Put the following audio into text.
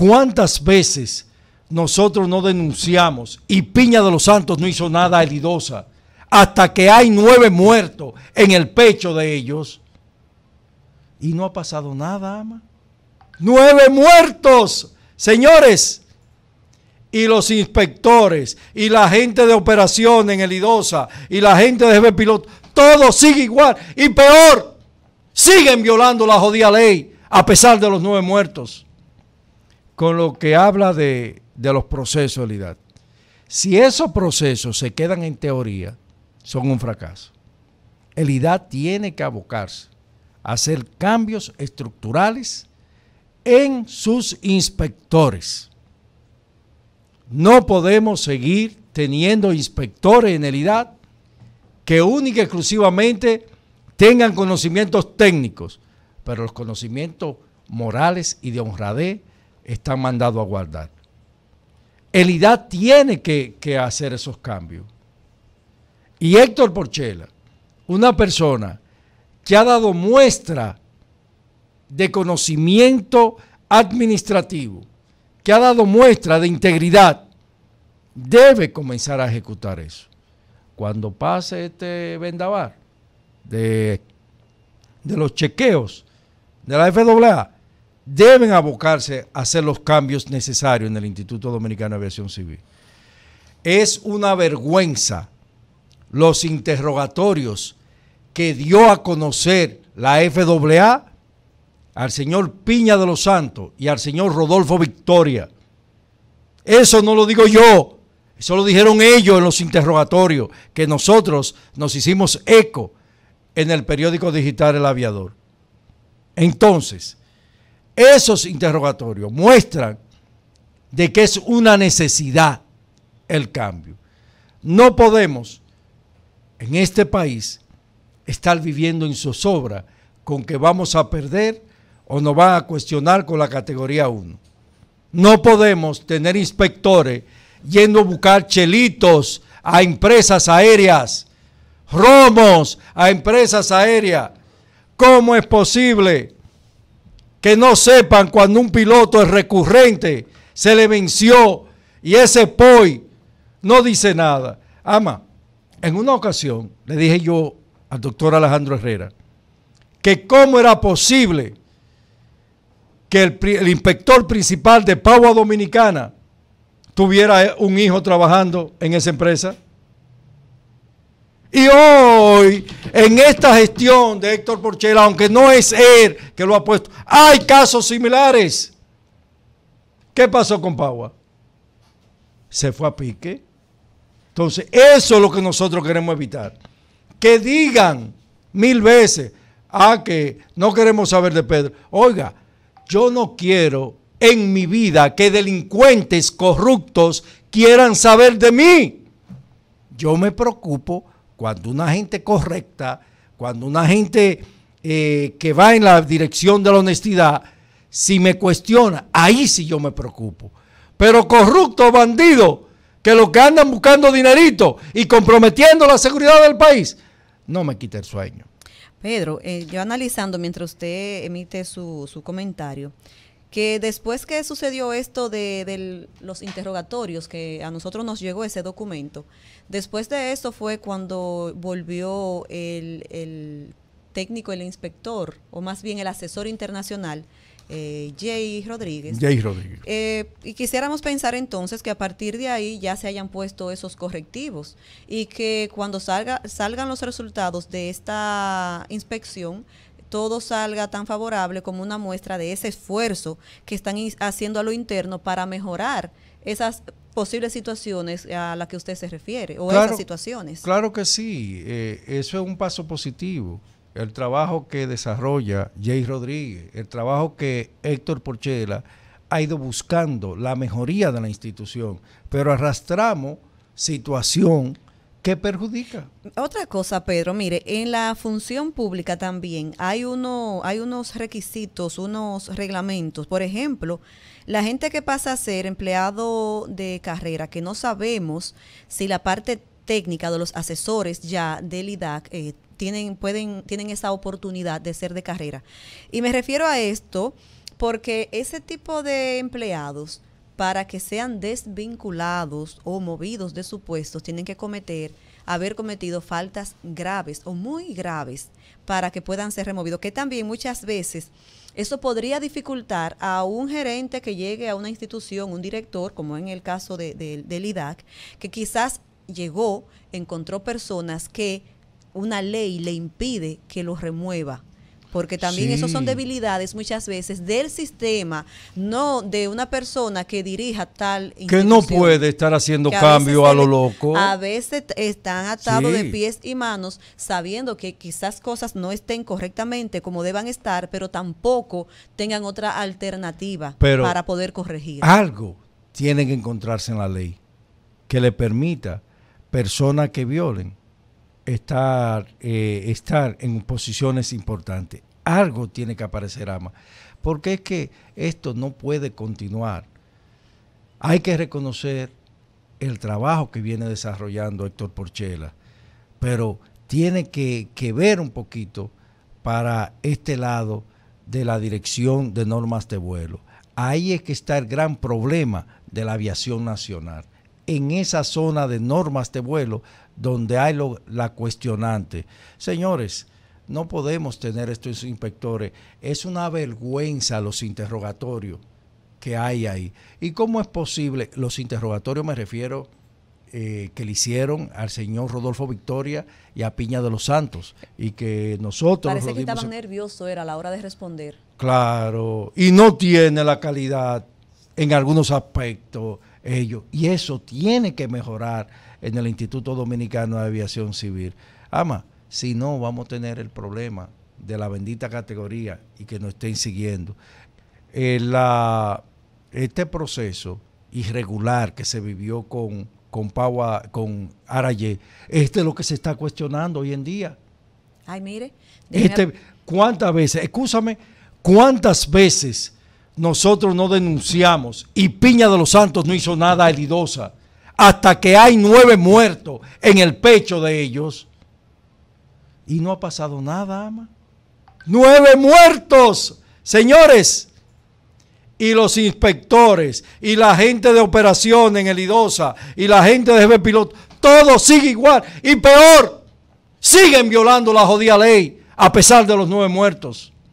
¿Cuántas veces nosotros no denunciamos y Piña de los Santos no hizo nada a Elidosa hasta que hay nueve muertos en el pecho de ellos? Y no ha pasado nada, ama. Nueve muertos, señores. Y los inspectores, y la gente de operación en Elidosa, y la gente de jefe piloto, todo sigue igual. Y peor, siguen violando la jodida ley a pesar de los nueve muertos con lo que habla de, los procesos de la Si esos procesos se quedan en teoría, son un fracaso. El IDAD tiene que abocarse a hacer cambios estructurales en sus inspectores. No podemos seguir teniendo inspectores en el IDAD que únicamente y exclusivamente tengan conocimientos técnicos, pero los conocimientos morales y de honradez está mandado a guardar. El IDA tiene que, hacer esos cambios. Y Héctor Porchela, una persona que ha dado muestra de conocimiento administrativo, que ha dado muestra de integridad, debe comenzar a ejecutar eso. Cuando pase este vendaval de, de los chequeos de la FAA, deben abocarse a hacer los cambios necesarios en el Instituto Dominicano de Aviación Civil. Es una vergüenza los interrogatorios que dio a conocer la FAA al señor Piña de los Santos y al señor Rodolfo Victoria. Eso no lo digo yo, eso lo dijeron ellos en los interrogatorios, que nosotros nos hicimos eco en el periódico digital El Aviador. Entonces, esos interrogatorios muestran de que es una necesidad el cambio. No podemos en este país estar viviendo en zozobra con que vamos a perder o nos van a cuestionar con la categoría 1. No podemos tener inspectores yendo a buscar chelitos a empresas aéreas, romos a empresas aéreas. ¿Cómo es posible? que no sepan cuando un piloto es recurrente, se le venció y ese POI no dice nada. Ama, en una ocasión le dije yo al doctor Alejandro Herrera que cómo era posible que el, inspector principal de Paua Dominicana tuviera eh, un hijo trabajando en esa empresa. Y hoy, en esta gestión de Héctor Porchela, aunque no es él que lo ha puesto, hay casos similares. ¿Qué pasó con Paua? Se fue a pique. Entonces, eso es lo que nosotros queremos evitar. Que digan mil veces, a ah, que no queremos saber de Pedro. Oiga, yo no quiero en mi vida que delincuentes corruptos quieran saber de mí. Yo me preocupo cuando una gente correcta, cuando una gente eh, que va en la dirección de la honestidad, si me cuestiona, ahí sí yo me preocupo. Pero corrupto, bandido, que los que andan buscando dinerito y comprometiendo la seguridad del país, no me quita el sueño. Pedro, eh, yo analizando mientras usted emite su, su comentario, que después que sucedió esto de, los interrogatorios, que a nosotros nos llegó ese documento, después de eso fue cuando volvió el, técnico, el inspector, o más bien el asesor internacional, eh, Jay Rodríguez. Jay Rodríguez. Eh, y quisiéramos pensar entonces que a partir de ahí ya se hayan puesto esos correctivos y que cuando salga, salgan los resultados de esta inspección todo salga tan favorable como una muestra de ese esfuerzo que están haciendo a lo interno para mejorar esas posibles situaciones a las que usted se refiere o esas situaciones. Claro que sí, eh, eso es un paso positivo. El trabajo que desarrolla Jay Rodríguez, el trabajo que Héctor Porchela ha ido buscando, la mejoría de la institución, pero arrastramos situación que perjudica. Otra cosa, Pedro, mire, en la función pública también hay uno, hay unos requisitos, unos reglamentos. Por ejemplo, la gente que pasa a ser empleado de carrera, que no sabemos si la parte técnica de los asesores ya del IDAC eh, tienen, pueden, tienen esa oportunidad de ser de carrera. Y me refiero a esto porque ese tipo de empleados para que sean desvinculados o movidos de su puesto, tienen que cometer, haber cometido faltas graves o muy graves para que puedan ser removidos, que también muchas veces eso podría dificultar a un gerente que llegue a una institución, un director, como en el caso del IDAC, que quizás llegó, encontró personas que una ley le impide que los remueva porque también eso son debilidades muchas veces del sistema, no de una persona que dirija tal que no puede estar haciendo cambio a, lo loco. A veces están atados de pies y manos sabiendo que quizás cosas no estén correctamente como deban estar, pero tampoco tengan otra alternativa para poder corregir. Algo tienen que encontrarse en la ley que le permita personas que violen estar, eh, estar en posiciones importantes. Algo tiene que aparecer AMA, porque es que esto no puede continuar. Hay que reconocer el trabajo que viene desarrollando Héctor Porchela, pero tiene que, que ver un poquito para este lado de la dirección de normas de vuelo. Ahí es que está el gran problema de la aviación nacional en esa zona de normas de vuelo donde hay la cuestionante. Señores, no podemos tener estos inspectores. Es una vergüenza los interrogatorios que hay ahí. ¿Y cómo es posible? Los interrogatorios me refiero eh, que le hicieron al señor Rodolfo Victoria y a Piña de los Santos. Y que nosotros... Parece que estaba nervioso, era a la hora de responder. Claro, y no tiene la calidad en algunos aspectos ellos. Y eso tiene que mejorar en el Instituto Dominicano de Aviación Civil. Ama, si no, vamos a tener el problema de la bendita categoría y que nos estén siguiendo. Eh, este proceso irregular que se vivió con, con, ah, con Arayé, este es lo que se está cuestionando hoy en día. Ay, mire. Este, ¿Cuántas veces? Escúchame, ¿cuántas veces? nosotros no denunciamos y Piña de los Santos no hizo nada Elidosa, hasta que hay nueve muertos en el pecho de ellos y no ha pasado nada, ama. Nueve muertos, señores. Y los inspectores, y la gente de operación en Elidosa, y la gente de jefe piloto, todo sigue igual. Y peor, siguen violando la jodida ley a pesar de los nueve muertos.